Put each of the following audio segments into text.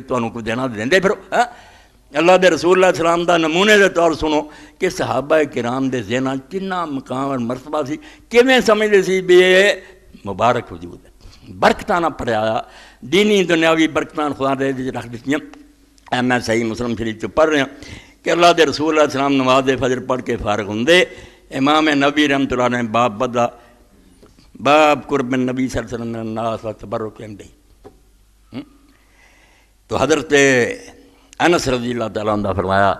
तो देना दें दे फिर है अल्लाह के रसूल्ला सलाम का नमूने के तौर सुनो कि सहाबा किराम के जेना कि मकाम और मरतबा से किमें समझते भी ये मुबारक वजूद है बरकताना पड़ाया दीनी दुनियावी बरकतान खुदा दे रख दी एम ए सही मुस्लिम शरीफ चु पढ़ रहा कि अल्लाह के रसूल सलाम नवाज फजर पढ़ के फारग होंगे इमाम नबी रहमत ने बाप बदा बाप कुरबिन नबी सर सलम नास वक्त बर कहते तो हजरत अनस रजी तला फरमाया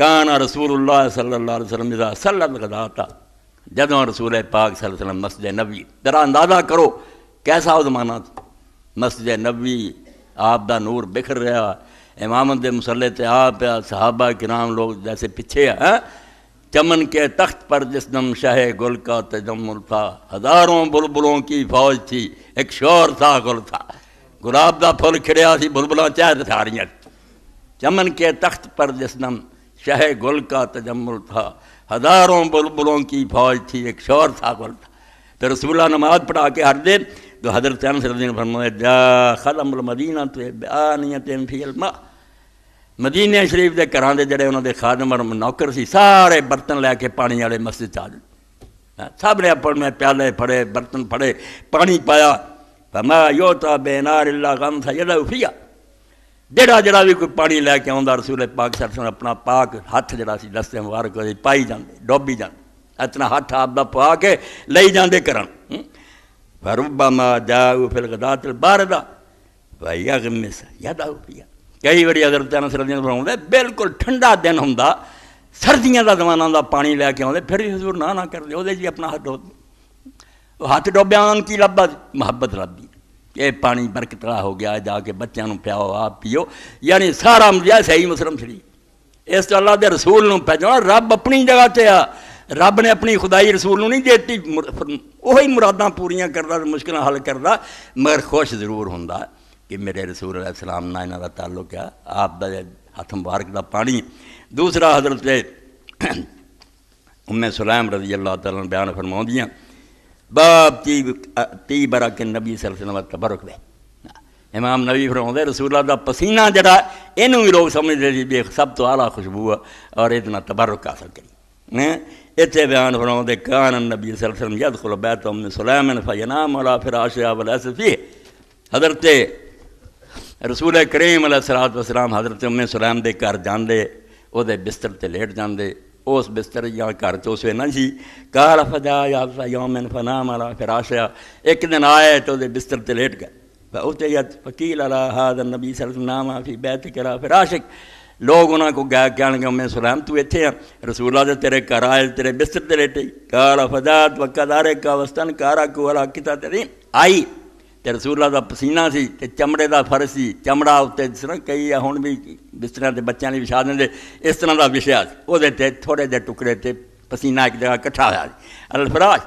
कान रसूल सल्ला सल्लाता जदों रसूल पाक सल्लम मस्जिद नबी तेरा अंदाज़ा करो कैसा वह जमाना मस्जिद नबी आप नूर बिखर रहा इमामत के मसले ते आप सहाबा किराम लोग जैसे पीछे हैं हाँ? चमन के तख्त पर जिस दम शाह गुल का तजमुल था हज़ारों बुलबुलों की फौज थी एक शोर था गुल था गुलाब का फुल खिड़िया बुलबुलों चहर थारियत चमन के तख्त पर जिसनम शह गुल का तजम्मुल था हज़ारों बुलबुलों की फौज थी एक शोर था गुल था फिर रसूलुल्लाह नमाज पढ़ा के हर दिन तो हजरत अनसरुद्दीन फरमाए जा खलमल मदीना तो मदीने शरीफ के घर के जड़े उन्होंने खादम और नौकर से सारे बर्तन लैके पानी वाले मस्जिद आ सब ने अपने प्याले फड़े बर्तन फड़े पानी पाया ਫਮਾ ਯੋਤਾ ਬੇਨਾਰ ਇਲਾ ਗਮ ਸਜਦਾ ਉਫਿਆ ਜਿਹੜਾ ਜਿਹੜਾ ਵੀ ਕੋਈ ਪਾਣੀ ਲੈ ਕੇ ਆਉਂਦਾ ਰਸੂਲ ਪਾਕ ਸਰਸਨ ਆਪਣਾ ਪਾਕ ਹੱਥ ਜਿਹੜਾ ਸੀ ਦਸਤੇ ਮੁਬਾਰਕ ਉਹਦੇ ਪਾਈ ਜਾਂਦੇ ਡੋਬੀ ਜਾਂਦੇ ਇਤਨਾ ਹੱਥ ਆਪ ਦਾ ਪਾ ਕੇ ਲਈ ਜਾਂਦੇ ਕਰਨ ਫਰੁਬਮਾ ਜਾਉ ਫਿਲ ਗਦਾਤਲ ਬਾਰਦਾ ਵਯਗਮਸ ਯਦਾ ਉਫਿਆ ਕਈ ਵਾਰੀ ਅਗਰ ਤਨ ਸਰਦੀਆਂ ਬਣਾਉਂਦੇ ਬਿਲਕੁਲ ਠੰਡਾ ਦਿਨ ਹੁੰਦਾ ਸਰਦੀਆਂ ਦਾ ਜ਼ਮਾਨਾ ਦਾ ਪਾਣੀ ਲੈ ਕੇ ਆਉਂਦੇ ਫਿਰ ਵੀ ਹਜ਼ੂਰ ਨਾ ਨਾ ਕਰਦੇ ਉਹਦੇ ਜੀ ਆਪਣਾ ਹੱਥ ਉਹ ਹੱਥ ਡੋਬਿਆਂ ਕੀ ਲੱਭਾ ਮੁਹੱਬਤ ਲੱਭੀ ये पानी बरकतला हो गया जाके बच्चों पियाओ आप पीओ यानी सारा मजा सही मुसलम शरीफ इस अल्लाह के रसूल में पहचाना रब अपनी जगह से आ रब ने अपनी खुदाई रसूल नहीं देती उ मुरादा पूरी करता मुश्किल हल करता मगर खुश जरूर हों कि मेरे रसूल सलाम ना इन्हों का ताल्लुक है आप हथ मुबारक का पानी दूसरा हजरत उम्मे सुलैम रजी अल्लाह तला बयान फरमा bab तीबरा के नबी सलम तबरक दे इमाम नबी फरमाते रसूला का पसीना जरा इनू भी लोग समझते जी बे सब तो आला खुशबू है और इतना तबरुक हासिल सके इतने बयान फरमाते कान नबी सलम यद खुल बैत सलैमन फजनाम अला फिर आशा वलैसफ़ी हजरत रसूल करीम अला सलात वसलाम हजरत उम्मे सलैम के घर जाते वह बिस्तर से लेट जाते उस बिस्तर या घर तो उसे ना जी कार फजा या मैन फना मारा फिर आशया एक दिन आए तो उसे बिस्तर से लेट गए उते यद फकील अला हाद नबी सलनामा फी बैत करा फिर आशिक लोग उन्होंने को गाय क्या मैं सलाम तू हाँ रसूला से तेरे घर आए तेरे बिस्तर से लेटे कार फजा वक्का दारे का वस्तन कारा कुरा किता तेरी आई ਤੇ ਰਸੂਲਾ ਦਾ ਪਸੀਨਾ ਸੀ ਤੇ ਚਮੜੇ ਦਾ ਫਰਸ਼ ਸੀ ਚਮੜਾ ਉੱਤੇ ਜਿਸ ਤਰ੍ਹਾਂ ਕਈ ਆ ਹੁਣ ਵੀ ਬਿਸਤਰਿਆਂ ਤੇ ਬੱਚਿਆਂ ਲਈ ਵਿਛਾ ਦਿੰਦੇ ਇਸ ਤਰ੍ਹਾਂ ਦਾ ਵਿਸ਼ਾ ਉਹਦੇ ਤੇ ਥੋੜੇ ਜਿਹੇ ਟੁਕੜੇ ਤੇ ਪਸੀਨਾ ਇੱਕ ਜਗ੍ਹਾ ਇਕੱਠਾ ਹੋਇਆ ਅਲਫਰਾਸ਼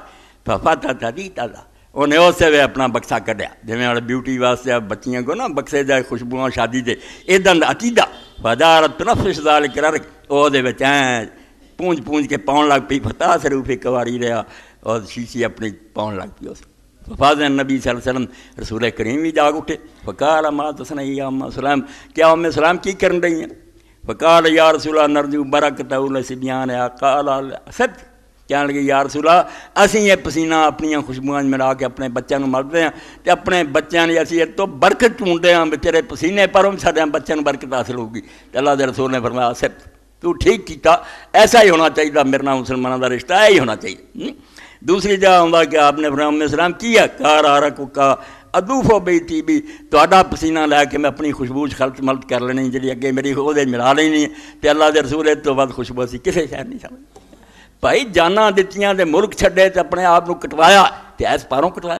ਫਫਾਤਾ ਤਦੀਤਾ ਦਾ ਉਹਨੇ ਉਸੇ ਵੇ ਆਪਣਾ ਬਕਸਾ ਕੱਢਿਆ ਜਿਵੇਂ ਵਾਲੇ ਬਿਊਟੀ ਵਾਸਤੇ ਬੱਚੀਆਂ ਕੋ ਨਾ ਬਕਸੇ ਦਾ ਖੁਸ਼ਬੂਆਂ ਸ਼ਾਦੀ ਦੇ ਇਦਾਂ ਦਾ ਅਤੀਦਾ ਫਦਾਰਤ ਨਫਸ ਜ਼ਾਲ ਕਰਰ ਉਹਦੇ ਵਿੱਚ ਐ ਪੂੰਝ ਪੂੰਝ ਕੇ ਪਾਉਣ ਲੱਗ ਪਈ ਫਤਾ ਸਰੂਫੇ ਕਵਾਰੀ ਰਿਆ ਔਰ ਸ਼ੀਸ਼ੀ ਆਪਣੀ ਪਾਉਣ ਲੱਗ ਪਈ ਉਸ फाज नबी सलम रसूल करीम भी जाग उठे फकाल अमा तसना सलाम क्या अम सलाम की कर रही हैं फकाल यार रसूला नरजू बरक तबियान आकाल सत कह लगे यार रसूला असं यह पसीना अपन खुशबूं मिला के अपने बच्चों मरते हैं तो अपने बच्चों ने असं तो बरकत चूंढते हैं बेचारे पसीने पर सा बच्चों बरकत हासिल होगी अल्लाह के रसूल ने फरमाया सिर्फ तू ठीक किया ऐसा ही होना चाहिए मेरे ना मुसलमान का रिश्ता यही होना चाहिए हम्म। ਦੂਸਰੀ ਜਗ੍ਹਾ ਆਉਂਦਾ ਕਿ ਆਪ ਨੇ ਫਰਮਾਇਆ ਮਿਸਰਾਮ ਕੀ ਆ ਕਾਰ ਆਰਾ ਕੁਕਾ ਅਦੂਫੋ ਬੇਤੀ ਵੀ ਤੁਹਾਡਾ ਪਸੀਨਾ ਲੈ ਕੇ ਮੈਂ ਆਪਣੀ ਖੁਸ਼ਬੂ ਚ ਖਲਤ ਮਲਤ ਕਰ ਲੈਣੀ ਜਿਹੜੀ ਅੱਗੇ ਮੇਰੀ ਉਹਦੇ ਮਿਲਾ ਲੈਣੀ ਤੇ ਅੱਲਾ ਦੇ ਰਸੂਲ ਇਹ ਤੋਂ ਵੱਧ ਖੁਸ਼ਬੂ ਸੀ ਕਿਸੇ ਸ਼ਹਿਰ ਨਹੀਂ ਸਮਝ ਭਾਈ ਜਾਨਾਂ ਦਿੱਤੀਆਂ ਤੇ ਮੁਲਕ ਛੱਡੇ ਤੇ ਆਪਣੇ ਆਪ ਨੂੰ ਕਟਵਾਇਆ ਤੇ ਐਸ ਪਾਰੋਂ ਕਟਵਾਇਆ